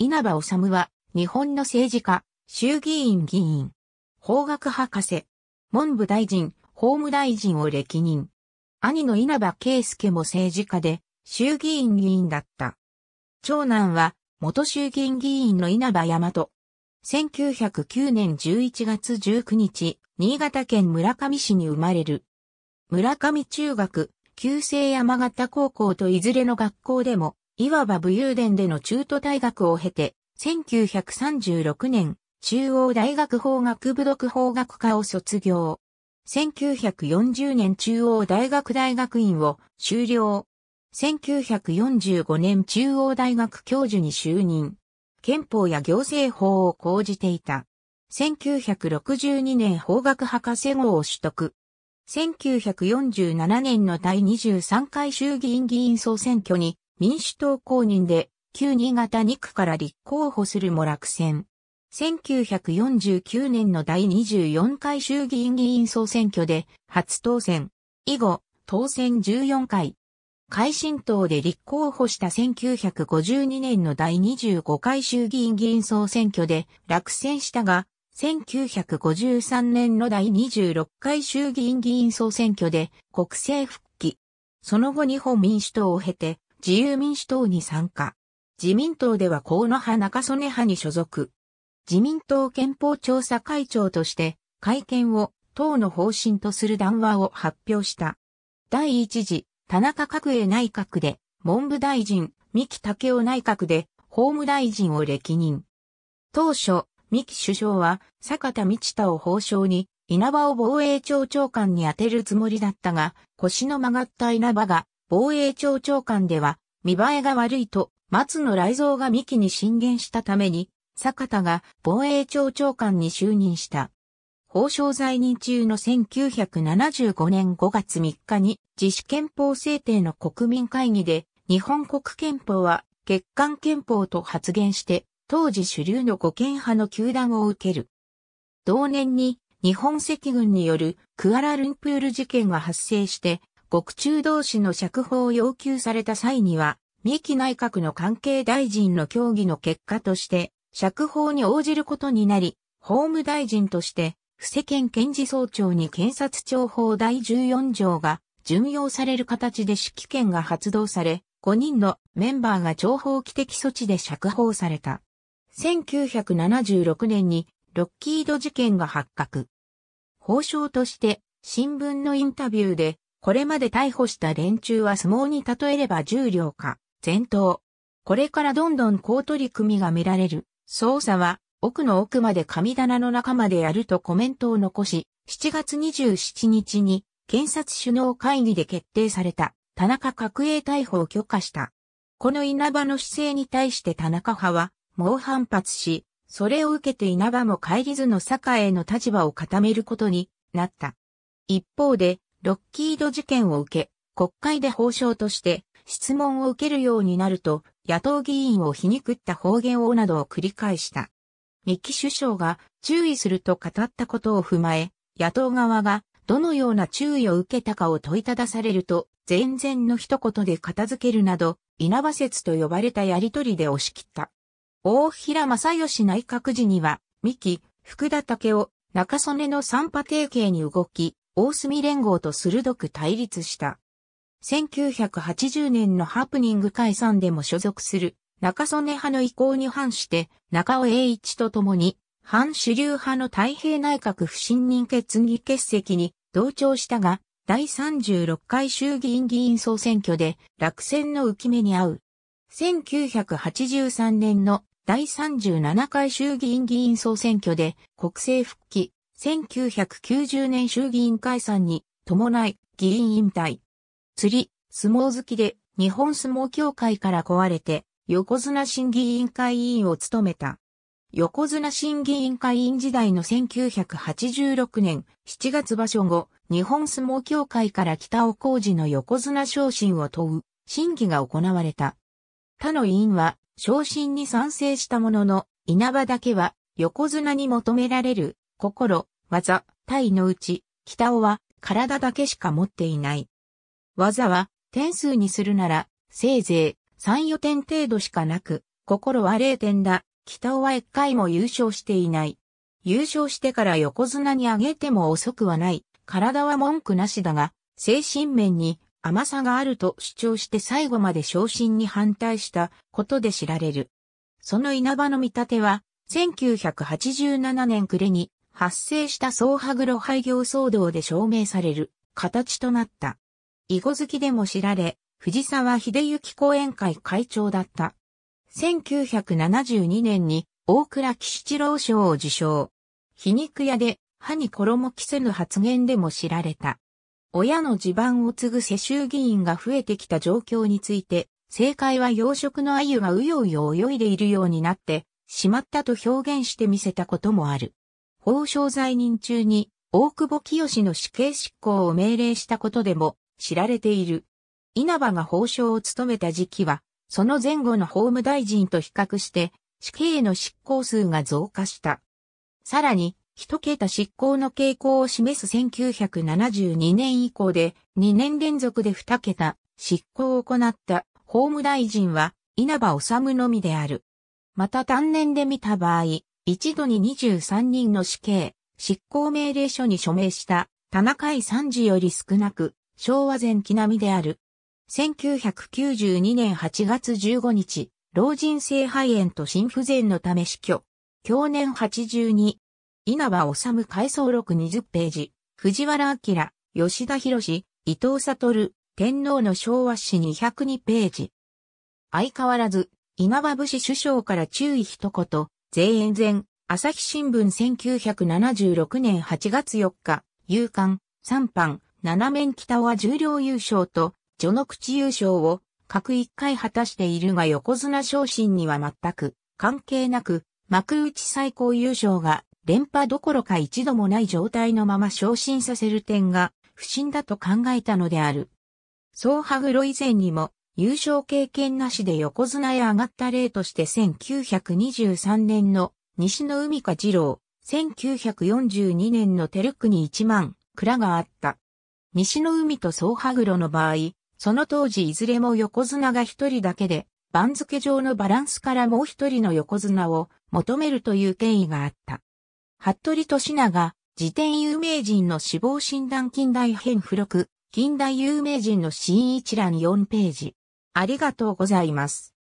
稲葉治は、日本の政治家、衆議院議員、法学博士、文部大臣、法務大臣を歴任。兄の稲葉圭介も政治家で、衆議院議員だった。長男は、元衆議院議員の稲葉山と、1909年11月19日、新潟県村上市に生まれる。村上中学、旧制山形高校といずれの学校でも、いわば武勇伝での中途大学を経て、1936年、中央大学法学部読法学科を卒業。1940年中央大学大学院を修了。1945年中央大学教授に就任。憲法や行政法を講じていた。1962年法学博士号を取得。1947年の第23回衆議院議員総選挙に民主党公認で、旧新潟2区から立候補するも落選。1949年の第24回衆議院議員総選挙で初当選。以後、当選14回。改進党で立候補した1952年の第25回衆議院議員総選挙で落選したが、1953年の第26回衆議院議員総選挙で国政復帰。その後日本民主党を経て、自由民主党に参加。自民党では河野派中曽根派に所属。自民党憲法調査会長として、会見を党の方針とする談話を発表した。第一次、田中角栄内閣で、文部大臣、三木武雄内閣で、法務大臣を歴任。当初、三木首相は、坂田道太を法相に、稲葉を防衛庁長官に充てるつもりだったが、腰の曲がった稲葉が、防衛庁長官では、見栄えが悪いと、松野雷蔵が三木に進言したために、坂田が防衛庁長官に就任した。法相在任中の1975年5月3日に自主憲法制定の国民会議で日本国憲法は月間憲法と発言して当時主流の五憲派の球団を受ける。同年に日本赤軍によるクアラルンプール事件が発生して獄中同士の釈放を要求された際には、三木内閣の関係大臣の協議の結果として、釈放に応じることになり、法務大臣として、布施県検事総長に検察庁法第14条が巡用される形で指揮権が発動され、5人のメンバーが情報規的措置で釈放された。1976年にロッキード事件が発覚。法相として新聞のインタビューでこれまで逮捕した連中は相撲に例えれば重量か、前頭。これからどんどん高取り組みが見られる。捜査は奥の奥まで神棚の中までやるとコメントを残し、7月27日に検察首脳会議で決定された田中角栄逮捕を許可した。この稲葉の姿勢に対して田中派は猛反発し、それを受けて稲葉も帰りずの坂への立場を固めることになった。一方で、ロッキード事件を受け、国会で法相として質問を受けるようになると、野党議員を皮肉った方言をなどを繰り返した。三木首相が注意すると語ったことを踏まえ、野党側がどのような注意を受けたかを問いただされると、前然の一言で片付けるなど、稲葉説と呼ばれたやりとりで押し切った。大平正義内閣時には、三木、福田武を中曽根の三波提携に動き、大隅連合と鋭く対立した。1980年のハプニング解散でも所属する中曽根派の意向に反して中尾栄一と共に反主流派の太平内閣不信任決議欠席に同調したが第36回衆議院議員総選挙で落選の浮き目に遭う。1983年の第37回衆議院議員総選挙で国政復帰1990年衆議院解散に伴い議員引退。釣り、相撲好きで日本相撲協会から壊れて横綱審議委員会委員を務めた。横綱審議委員会委員時代の1986年7月場所後、日本相撲協会から北尾工事の横綱昇進を問う審議が行われた。他の委員は昇進に賛成したものの、稲葉だけは横綱に求められる心、技、体のうち、北尾は体だけしか持っていない。技は点数にするなら、せいぜい3、4点程度しかなく、心は0点だ。北尾は1回も優勝していない。優勝してから横綱に上げても遅くはない。体は文句なしだが、精神面に甘さがあると主張して最後まで昇進に反対したことで知られる。その稲葉の見立ては、1987年暮れに発生した総羽黒廃業騒動で証明される形となった。囲碁好きでも知られ、藤沢秀幸講演会会長だった。1972年に大倉騎七郎賞を受賞。皮肉屋で歯に衣着せぬ発言でも知られた。親の地盤を継ぐ世襲議員が増えてきた状況について、政界は養殖の鮎がうようよ泳いでいるようになってしまったと表現してみせたこともある。法相在任中に大久保清の死刑執行を命令したことでも知られている。稲葉が法相を務めた時期は、その前後の法務大臣と比較して死刑の執行数が増加した。さらに、一桁執行の傾向を示す1972年以降で2年連続で二桁執行を行った法務大臣は稲葉治のみである。また単年で見た場合、一度に23人の死刑、執行命令書に署名した田中井三次より少なく、昭和前期並みである。1992年8月15日、老人性肺炎と心不全のため死去。去年82、稲葉治回想録20ページ、藤原明、吉田博士、伊藤悟、天皇の昭和史202ページ。相変わらず、稲葉武士首相から注意一言、全前、朝日新聞1976年8月4日、夕刊、三班、七面北は重量優勝と、序の口優勝を、各一回果たしているが横綱昇進には全く、関係なく、幕内最高優勝が、連覇どころか一度もない状態のまま昇進させる点が、不審だと考えたのである。総羽黒以前にも、優勝経験なしで横綱へ上がった例として1923年の西の海か二郎、1942年の照国一万、蔵があった。西の海と総羽黒の場合、その当時いずれも横綱が一人だけで、番付上のバランスからもう一人の横綱を求めるという権威があった。服部俊長、辞典有名人の死亡診断近代編付録、近代有名人の死因一覧4ページ。ありがとうございます。